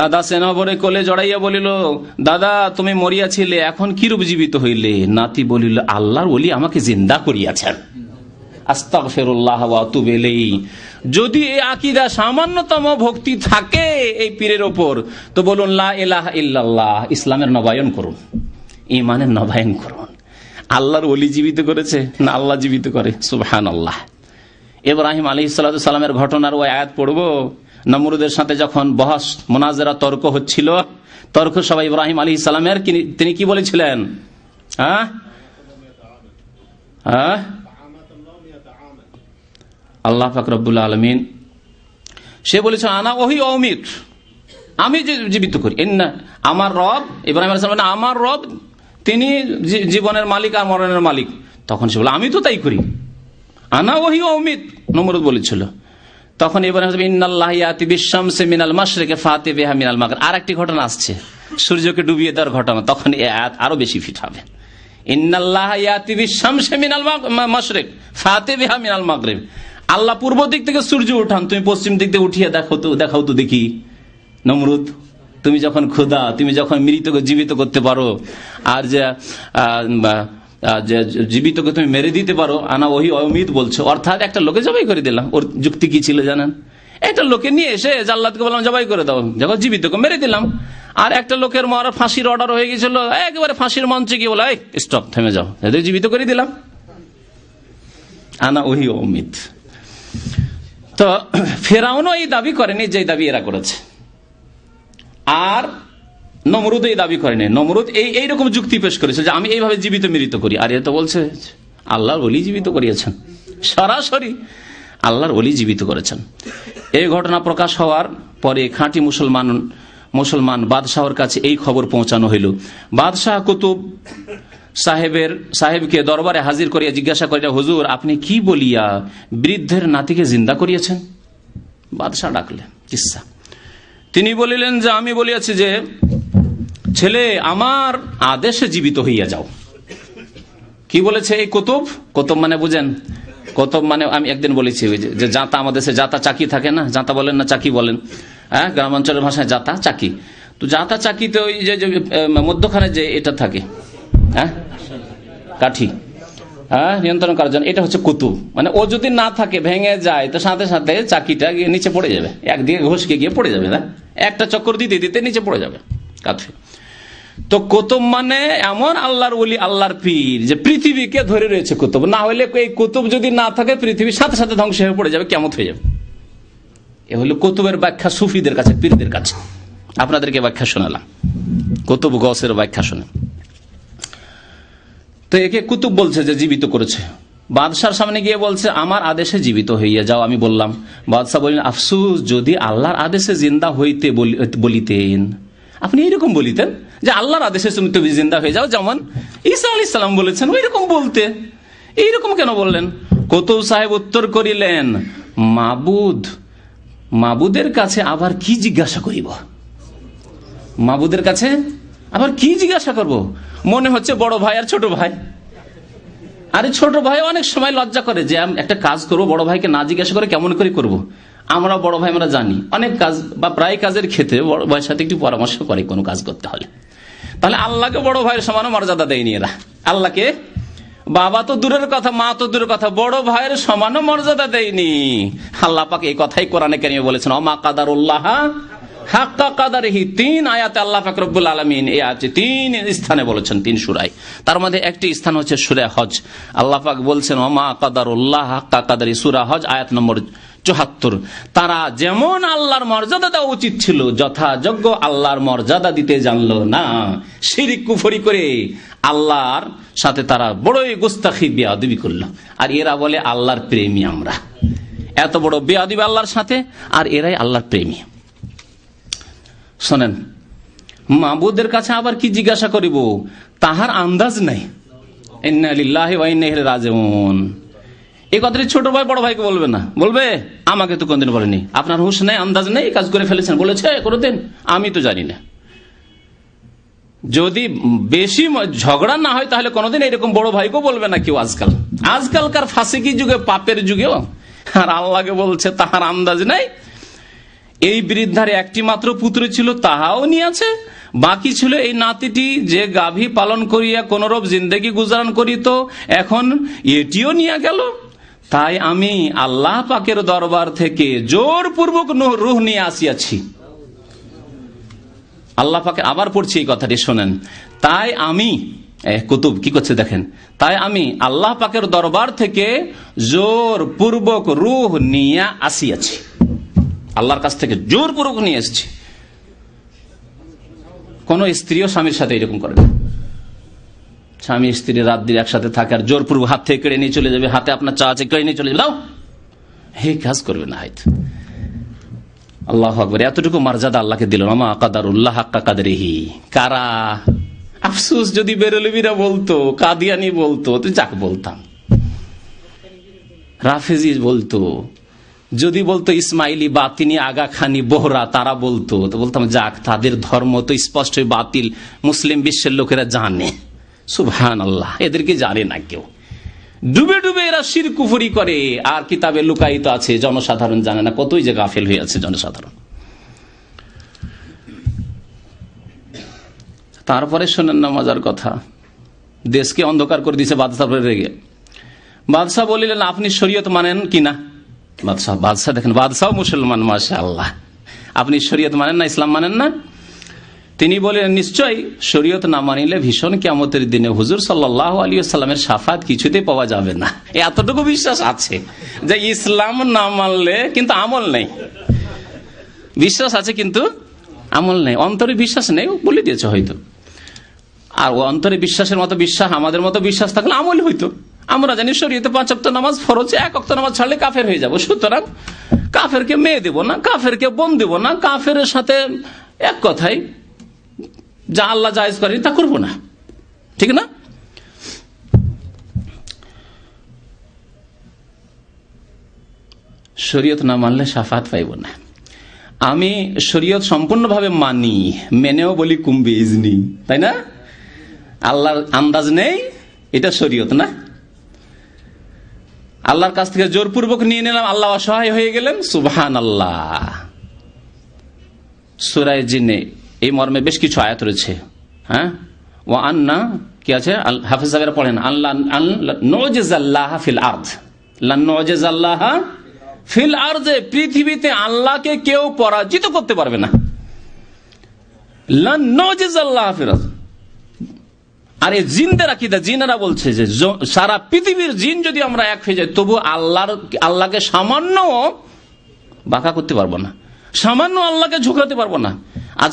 দাদা সেনাবরে কোলে জড়াইয়া বলিল দাদা তুমি মরিয়াছিলে এখন কিরূপ জীবিত হইলে নাতি বলিল আল্লাহর বলি আমাকে জিন্দা করিয়াছেন আস্তাক ফেরুল্লাহ তুবেলেই যদি এই আকিদা সামান্যতম ভক্তি থাকে এই পীরের ওপর তো বলুন লা এলাহ ইল্লাল্লাহ ইসলামের নবায়ন করুন ইমানের নবায়ন করুন আল্লাহর অলি জীবিত করেছে না আল্লাহ জীবিত করে সুবহান আল্লাহ ইব্রাহিম আলী সাল্লামের ঘটনার ওই আয়াত পড়বো নমরুদের সাথে যখন বহাস মোনাজেরা তর্ক হচ্ছিল তর্ক সবাই ইব্রাহিম আলী ইসালামের তিনি কি বলেছিলেন হ্যাঁ হ্যাঁ আল্লাহ ফাকরুল আলমিন সে বলেছে আনা ওহি অমিত আমি জীবিত করি আমার রব ইব্রাহিম আলী আমার রব তিনি জীবনের মালিক আর মরণের মালিক তখন সে বলে আমি তো তাই করি আনা ওহি অমিত নমরুদ বলেছিল তখন ইব্রাহিম ইন্নাল্লাহ মিনাল মাশরিকে ফাতে বেহা মিনাল মাগর আর একটি ঘটনা আসছে সূর্যকে ডুবিয়ে দেওয়ার ঘটনা তখন এই আয়াত আরো বেশি ফিট হবে ইন্নাল্লাহ ফাতে বেহা আল্লাহ পূর্ব দিক থেকে সূর্য উঠান তুমি পশ্চিম দিক থেকে উঠিয়ে দেখো তো দেখাও তো দেখি নমরুদ তুমি যখন ক্ষুদা তুমি যখন মৃতকে জীবিত করতে পারো আর যে জীবিতকে তুমি মেরে দিতে পারো আনা ওই অমিত বলছো অর্থাৎ একটা লোকে জবাই করে দিলাম ওর যুক্তি কি ছিল জানেন একটা লোকে নিয়ে এসে জাল্লাদকে বললাম জবাই করে দাও যখন জীবিতকে মেরে দিলাম আর একটা লোকের মারা ফাঁসির অর্ডার হয়ে গেছিল একেবারে ফাঁসির মঞ্চে কি বলো স্টপ থেমে যাও জীবিত করে দিলাম আনা ওহি অমিত তো ফেরাউনও এই দাবি করেনি যে দাবি এরা করেছে আর নমরুদ এই দাবি করেনি নমরুদ এই এইরকম যুক্তি পেশ করেছে যে আমি এইভাবে জীবিত মিলিত করি আর তো বলছে আল্লাহর অলি জীবিত করিয়াছেন সরাসরি আল্লাহর অলি জীবিত করেছেন এই ঘটনা প্রকাশ হওয়ার পরে খাঁটি মুসলমান মুসলমান বাদশাহর কাছে এই খবর পৌঁছানো হইল বাদশাহ কুতুব সাহেবের সাহেবকে দরবারে হাজির করিয়া জিজ্ঞাসা করিয়া হুজুর আপনি কি বলিয়া বৃদ্ধের নাতিকে জিন্দা করিয়াছেন বাদশাহ ডাকলেন কিসা তিনি বলিলেন যে আমি বলিয়াছি যে ছেলে আমার আদেশে জীবিত হইয়া যাও কি বলেছে এই কুতুব কুতুব মানে বুঝেন কুতুব মানে আমি একদিন বলেছি যে যাঁতা আমাদের সে জাতা চাকি থাকে না জাঁতা বলেন না চাকি বলেন হ্যাঁ গ্রামাঞ্চলের ভাষায় জাতা চাকি তো জাতা চাকিতে ওই যে মধ্যখানে যে এটা থাকে হ্যাঁ কাঠি হ্যাঁ নিয়ন্ত্রণ করার জন্য এটা হচ্ছে কুতুব মানে ও যদি না থাকে ভেঙে যায় তো সাথে সাথে চাকিটা গিয়ে নিচে পড়ে যাবে একদিকে ঘষকে গিয়ে পড়ে যাবে না একটা চক্কর দিতে দিতে নিচে পড়ে যাবে কাঠি তো কুতুব মানে এমন আল্লাহর উলি আল্লাহর পীর যে পৃথিবীকে ধরে রয়েছে কুতুব না হলে এই কুতুব যদি না থাকে পৃথিবী সাথে সাথে ধ্বংস হয়ে পড়ে যাবে কেমন হয়ে যাবে এ হলো কুতুবের ব্যাখ্যা সুফিদের কাছে পীরদের কাছে আপনাদেরকে ব্যাখ্যা শোনালাম কুতুব গসের ব্যাখ্যা শুনে তো একে কুতুব বলছে যে জীবিত করেছে বাদশার সামনে গিয়ে বলছে আমার আদেশে জীবিত হইয়া যাও আমি বললাম বাদশাহ বললেন আফসুস যদি আল্লাহর আদেশে জিন্দা হইতে বলিতেন আপনি এইরকম বলিতেন যে আল্লাহর আদেশে তুমি তুমি জিন্দা হয়ে যাও যেমন ইসা আলি সাল্লাম বলেছেন ওই রকম বলতে এইরকম কেন বললেন কতৌ সাহেব উত্তর করিলেন মাবুদ মাবুদের কাছে আবার কি জিজ্ঞাসা করিব মাবুদের কাছে আবার কি জিজ্ঞাসা করব মনে হচ্ছে বড় ভাই আর ছোট ভাই আরে ছোট ভাই অনেক সময় লজ্জা করে যে একটা কাজ করব বড় ভাইকে না জিজ্ঞাসা করে কেমন করে করব। আমরা বড় ভাই আমরা জানি অনেক কাজ বা প্রায় কাজের ক্ষেত্রে বড় ভাইয়ের সাথে একটু পরামর্শ করে কোনো কাজ করতে হলে তাহলে আল্লাহকে বড় ভাইয়ের সমান মর্যাদা দেয়নি এরা আল্লাহকে বাবা তো দূরের কথা মা তো দূরের কথা বড় ভাইয়ের সমান মর্যাদা দেয়নি আল্লাহ পাক এই কথাই কোরআনে কেন বলেছেন অমা কাদার উল্লাহ আল্লাহাক তিন আল্লাহ আছে তিন স্থানে বলেছেন তিন সুরায় তার মধ্যে একটি স্থান হচ্ছে সুরে হজ বলছেন অমা কাদার উল্লাহ হাক্কা কাদারি সুরা হজ আয়াত নম্বর চুহাত্তর তারা যেমন আল্লাহর মর্যাদা দেওয়া উচিত ছিল যথাযোগ্য আল্লাহর মর্যাদা দিতে জানলো না সিরিক কুফরি করে আল্লাহর সাথে তারা বড়ই গুস্তাখি বেয়াদবি করলো আর এরা বলে আল্লাহর প্রেমী আমরা এত বড় বেয়াদবি আল্লাহর সাথে আর এরাই আল্লাহর প্রেমী শোনেন মাবুদের কাছে আবার কি জিজ্ঞাসা করিব তাহার আন্দাজ নাই রাজেমন এই কথাটি ছোট ভাই বড় ভাইকে বলবে না বলবে আমাকে তো কোনদিন বলেনি আপনার হুশ নেই আন্দাজ নেই কাজ করে ফেলেছেন বলেছে কোনোদিন আমি তো জানি না যদি বেশি ঝগড়া না হয় তাহলে কোনোদিন এরকম বড় ভাইকেও বলবে না কেউ আজকাল আজকালকার ফাঁসিকি যুগে পাপের যুগেও আর আল্লাহকে বলছে তাহার আন্দাজ নাই এই বৃদ্ধার একটি মাত্র পুত্র ছিল তাহাও নিয়েছে বাকি ছিল এই নাতিটি যে গাভী পালন করিয়া কোনোরূপ জিন্দেগি গুজারণ করিত এখন এটিও নিয়ে গেল তাই আমি আল্লাহ পাকের দরবার থেকে জোর পূর্বক রুহ নিয়ে আসিয়াছি আল্লাহ পাকে আবার পড়ছি এই কথাটি শোনেন তাই আমি কুতুব কি করছে দেখেন তাই আমি আল্লাহ পাকের দরবার থেকে জোর পূর্বক রুহ নিয়ে আসিয়াছি আল্লাহর কাছ থেকে জোর পূর্বক নিয়ে এসছি কোন স্ত্রীও স্বামীর সাথে এরকম করবে স্বামী স্ত্রী রাত দিয়ে একসাথে থাকার পূর্ব হাত থেকে কেড়ে নিয়ে চলে যাবে হাতে আপনার চা আছে কেড়ে নিয়ে চলে যাবে দাও কাজ করবে না হাইত আল্লাহ আকবর এতটুকু মর্যাদা আল্লাহকে দিল আমা আকাদার উল্লাহ হাক্কা হি কারা আফসুস যদি বেরলবিরা বলতো কাদিয়ানি বলতো তো যাক বলতাম রাফেজি বলতো যদি বলতো ইসমাইলি বাতিনি আগা খানি বোহরা তারা বলতো তো বলতাম যাক তাদের ধর্ম তো স্পষ্ট বাতিল মুসলিম বিশ্বের লোকেরা জানে সুবহান আল্লাহ এদেরকে জানে না কেউ ডুবে ডুবে এরা শির কুফুরি করে আর কিতাবে লুকায়িত আছে জনসাধারণ জানে না কতই যে গাফেল হয়ে আছে জনসাধারণ তারপরে শোনেন না মজার কথা দেশকে অন্ধকার করে দিছে বাদশাহ রেগে বাদশাহ বলিলেন আপনি শরীয়ত মানেন কি না বাদশাহ বাদশাহ দেখেন বাদশাহ মুসলমান মাসা আল্লাহ আপনি শরীয়ত মানেন না ইসলাম মানেন না তিনি বলেন নিশ্চয়ই শরীয়ত না মানিলে ভীষণ কেমতের দিনে হুজুর সাল্লাহ আলী সাল্লামের সাফাত কিছুতে পাওয়া যাবে না এতটুকু বিশ্বাস আছে যে ইসলাম না মানলে কিন্তু আমল নেই বিশ্বাস আছে কিন্তু আমল নেই অন্তরে বিশ্বাস নেই বলে দিয়েছে হয়তো আর ও অন্তরে বিশ্বাসের মতো বিশ্বাস আমাদের মতো বিশ্বাস থাকলে আমল হইতো আমরা জানি শরীয়তে পাঁচ অক্ত নামাজ ফরজে এক অক্ত নামাজ ছাড়লে কাফের হয়ে যাবো সুতরাং কাফেরকে মেয়ে দেব না কাফেরকে বোন দেব না কাফের সাথে এক কথায় যা আল্লাহ জায়জ করেন তা করব না ঠিক না শরীয়ত না মানলে সাফাত পাইব না আমি শরীয়ত সম্পূর্ণভাবে মানি মেনেও বলি কুম্বি ইজনি তাই না আল্লাহর আন্দাজ নেই এটা শরীয়ত না আল্লাহর কাছ থেকে জোরপূর্বক নিয়ে নিলাম আল্লাহ অসহায় হয়ে গেলেন সুবহান আল্লাহ সুরায় জিনে এই মর্মে বেশ কিছু আয়াত রয়েছে হ্যাঁ ও আন্না কি আছে হাফিজ সাহেবের পড়েন আল্লাহ নজেজাল্লাহ ফিল আল্লাহ নজেজাল্লাহ ফিল আর্দে পৃথিবীতে আল্লাহকে কেউ পরাজিত করতে পারবে না আর এই জিনদের আকিদা জিনেরা বলছে যে সারা পৃথিবীর জিন যদি আমরা এক হয়ে যাই তবু আল্লাহর আল্লাহকে সামান্য বাঁকা করতে পারবো না সামান্য আল্লাহকে ঝুঁকাতে পারবো না